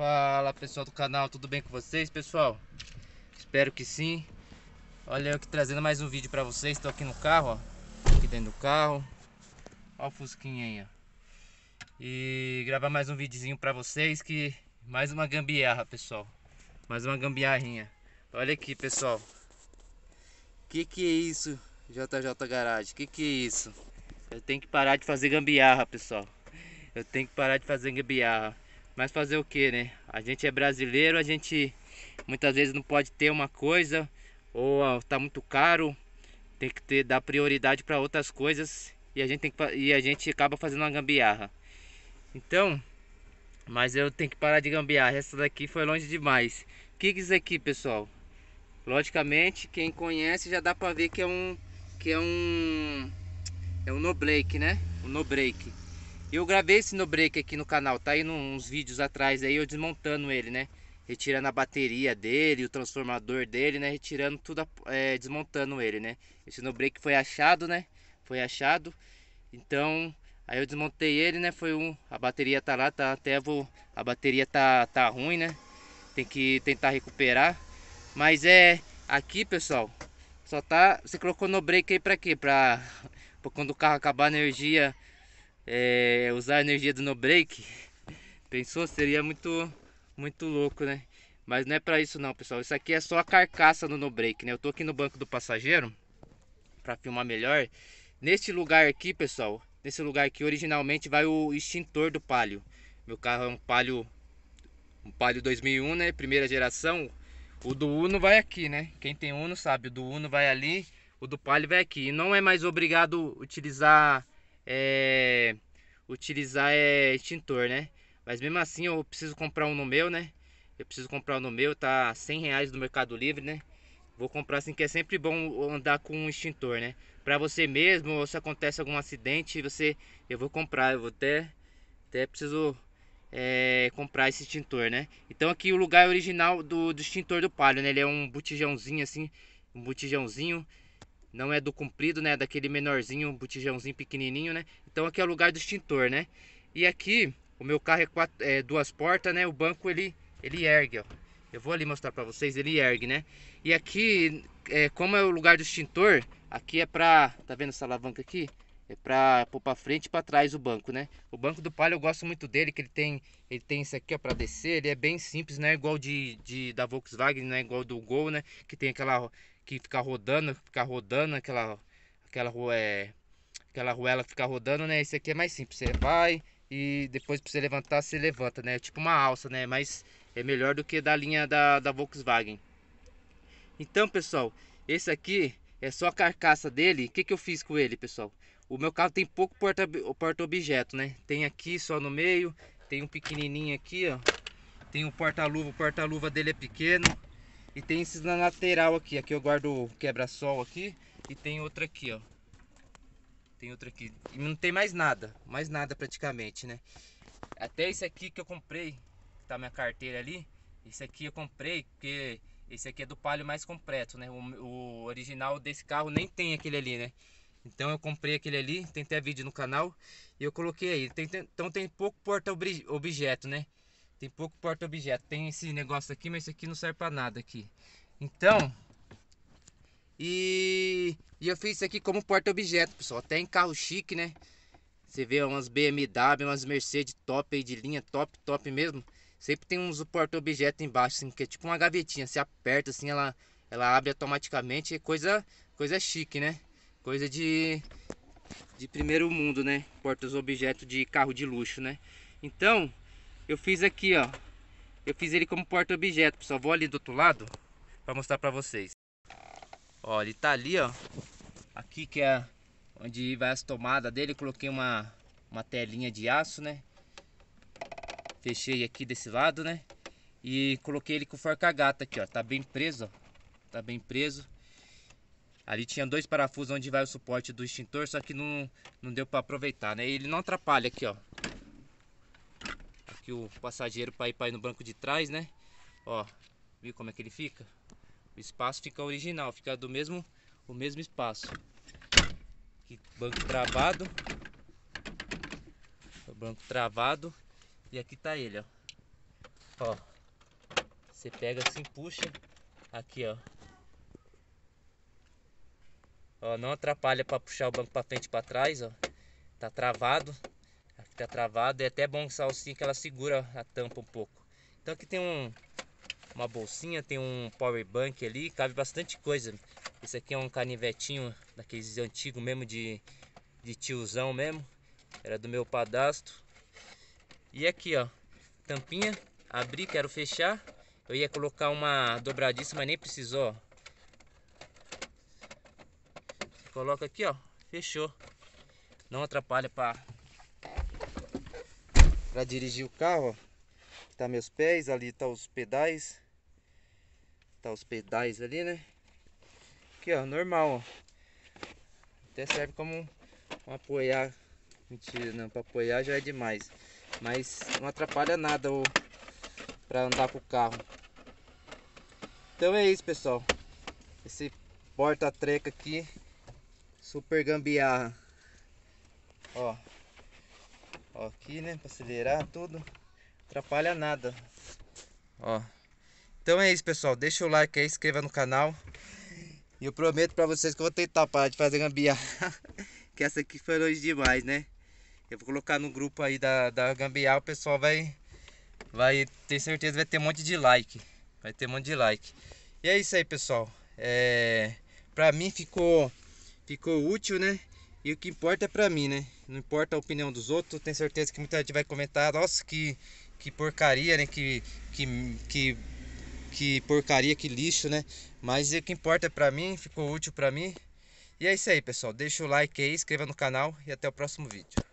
Fala pessoal do canal, tudo bem com vocês pessoal? Espero que sim Olha eu aqui trazendo mais um vídeo pra vocês Estou aqui no carro, ó Aqui dentro do carro Ó o fusquinha aí, ó E gravar mais um videozinho pra vocês que Mais uma gambiarra pessoal Mais uma gambiarrinha Olha aqui pessoal Que que é isso JJ Garage? Que que é isso? Eu tenho que parar de fazer gambiarra pessoal Eu tenho que parar de fazer gambiarra mas fazer o que, né? A gente é brasileiro, a gente muitas vezes não pode ter uma coisa ou ah, tá muito caro, tem que ter dar prioridade para outras coisas e a gente tem que, e a gente acaba fazendo uma gambiarra. Então, mas eu tenho que parar de gambiarra. Essa daqui foi longe demais. O que, é isso aqui, pessoal? Logicamente, quem conhece já dá para ver que é um que é um é um no break, né? Um no break. Eu gravei esse no break aqui no canal, tá aí uns vídeos atrás aí eu desmontando ele, né? Retirando a bateria dele, o transformador dele, né? Retirando tudo, é, desmontando ele, né? Esse no break foi achado, né? Foi achado. Então, aí eu desmontei ele, né? Foi um, a bateria tá lá, tá até vou, a bateria tá tá ruim, né? Tem que tentar recuperar. Mas é aqui, pessoal, só tá, você colocou no break aí para quê? Para quando o carro acabar a energia é, usar a energia do no break pensou seria muito muito louco né mas não é para isso não pessoal isso aqui é só a carcaça do no break né eu tô aqui no banco do passageiro para filmar melhor neste lugar aqui pessoal nesse lugar aqui originalmente vai o extintor do palio meu carro é um palio um palio 2001 né primeira geração o do Uno vai aqui né quem tem Uno sabe o do Uno vai ali o do Palio vai aqui e não é mais obrigado utilizar é, utilizar é, extintor, né? Mas mesmo assim eu preciso comprar um no meu, né? Eu preciso comprar um no meu, tá 100 reais no Mercado Livre, né? Vou comprar assim que é sempre bom andar com um extintor, né? Pra você mesmo, ou se acontece algum acidente, você... Eu vou comprar, eu vou até... Até preciso é, comprar esse extintor, né? Então aqui o lugar original do, do extintor do palio, né? Ele é um botijãozinho assim, um botijãozinho não é do comprido, né? Daquele menorzinho, botijãozinho pequenininho, né? Então aqui é o lugar do extintor, né? E aqui, o meu carro é, quatro, é duas portas, né? O banco, ele, ele ergue, ó. Eu vou ali mostrar pra vocês, ele ergue, né? E aqui, é, como é o lugar do extintor, aqui é pra... Tá vendo essa alavanca aqui? É pra pôr pra frente e pra trás o banco, né? O banco do Palio eu gosto muito dele, que ele tem... Ele tem isso aqui, ó, pra descer. Ele é bem simples, né? Igual de, de da Volkswagen, né? Igual do Gol, né? Que tem aquela que ficar rodando, ficar rodando aquela aquela rua é, aquela ruela ficar rodando, né? Esse aqui é mais simples, você vai e depois para você levantar, você levanta, né? É tipo uma alça, né? Mas é melhor do que da linha da, da Volkswagen. Então, pessoal, esse aqui é só a carcaça dele. O que, que eu fiz com ele, pessoal? O meu carro tem pouco porta-objeto, porta né? Tem aqui só no meio, tem um pequenininho aqui, ó. Tem um porta-luva, o porta-luva dele é pequeno. E tem esses na lateral aqui. Aqui eu guardo o quebra-sol aqui. E tem outra aqui, ó. Tem outra aqui. E não tem mais nada. Mais nada praticamente, né? Até esse aqui que eu comprei. Que tá minha carteira ali. Esse aqui eu comprei porque... Esse aqui é do palio mais completo, né? O, o original desse carro nem tem aquele ali, né? Então eu comprei aquele ali, tem até vídeo no canal e eu coloquei aí. Tem, tem, então tem pouco porta-objeto, né? Tem pouco porta-objeto. Tem esse negócio aqui, mas isso aqui não serve para nada aqui. Então, e, e eu fiz isso aqui como porta-objeto, pessoal. Até em carro chique, né? Você vê umas BMW, umas Mercedes top aí de linha, top, top mesmo. Sempre tem uns porta-objeto embaixo, assim, que é tipo uma gavetinha. Você aperta assim, ela, ela abre automaticamente. É coisa, coisa chique, né? Coisa de, de primeiro mundo, né? porta objetos de carro de luxo, né? Então, eu fiz aqui, ó. Eu fiz ele como porta-objeto, pessoal. Vou ali do outro lado para mostrar para vocês. Ó, ele tá ali, ó. Aqui que é onde vai as tomadas dele. Eu coloquei uma, uma telinha de aço, né? Fechei aqui desse lado, né? E coloquei ele com forca gata aqui, ó. Tá bem preso, ó. Tá bem preso. Ali tinha dois parafusos onde vai o suporte do extintor, só que não, não deu para aproveitar, né? Ele não atrapalha aqui, ó aqui o passageiro para ir, para ir no banco de trás, né? Ó, viu como é que ele fica? O espaço fica original, fica do mesmo, o mesmo espaço. Aqui, banco travado. O banco travado. E aqui tá ele, ó. Ó. Você pega assim, puxa. Aqui, ó. Ó, não atrapalha para puxar o banco para frente e para trás, ó. Tá travado, tá travado. É até bom que salsinha que ela segura a tampa um pouco. Então aqui tem um, uma bolsinha, tem um power bank ali, cabe bastante coisa. Esse aqui é um canivetinho daqueles antigo mesmo de, de tiozão mesmo. Era do meu padastro. E aqui ó, tampinha, abri, quero fechar. Eu ia colocar uma dobradiça, mas nem precisou. Coloca aqui ó, fechou. Não atrapalha para para dirigir o carro, ó. Tá meus pés, ali tá os pedais. Tá os pedais ali, né? Aqui, ó, normal, ó. Até serve como um apoiar. Mentira, não, para apoiar já é demais. Mas não atrapalha nada o para andar com o carro. Então é isso, pessoal. Esse porta-treca aqui super gambiarra. Ó, Ó, aqui, né? para acelerar tudo. Atrapalha nada. Ó. Então é isso, pessoal. Deixa o like aí, inscreva no canal. E eu prometo para vocês que eu vou tentar parar de fazer gambiarra. que essa aqui foi longe demais, né? Eu vou colocar no grupo aí da, da gambiarra. O pessoal vai... Vai ter certeza vai ter um monte de like. Vai ter um monte de like. E é isso aí, pessoal. É... Pra mim ficou... Ficou útil, né? E o que importa é pra mim, né? Não importa a opinião dos outros. Tenho certeza que muita gente vai comentar: nossa, que, que porcaria, né? Que, que, que, que porcaria, que lixo, né? Mas o que importa é pra mim, ficou útil pra mim. E é isso aí, pessoal. Deixa o like aí, inscreva no canal e até o próximo vídeo.